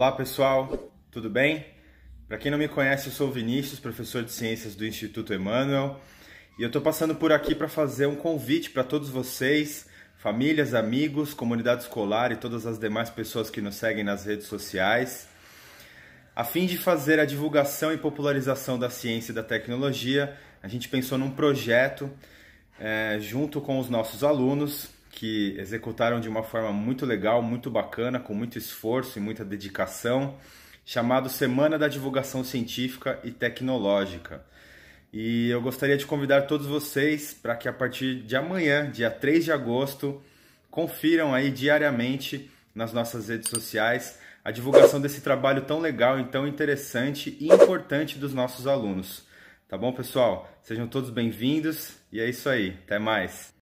Olá pessoal, tudo bem? Para quem não me conhece, eu sou o Vinícius, professor de ciências do Instituto Emmanuel, e eu estou passando por aqui para fazer um convite para todos vocês, famílias, amigos, comunidade escolar e todas as demais pessoas que nos seguem nas redes sociais, a fim de fazer a divulgação e popularização da ciência e da tecnologia. A gente pensou num projeto é, junto com os nossos alunos que executaram de uma forma muito legal, muito bacana, com muito esforço e muita dedicação, chamado Semana da Divulgação Científica e Tecnológica. E eu gostaria de convidar todos vocês para que a partir de amanhã, dia 3 de agosto, confiram aí diariamente nas nossas redes sociais a divulgação desse trabalho tão legal e tão interessante e importante dos nossos alunos. Tá bom, pessoal? Sejam todos bem-vindos e é isso aí. Até mais!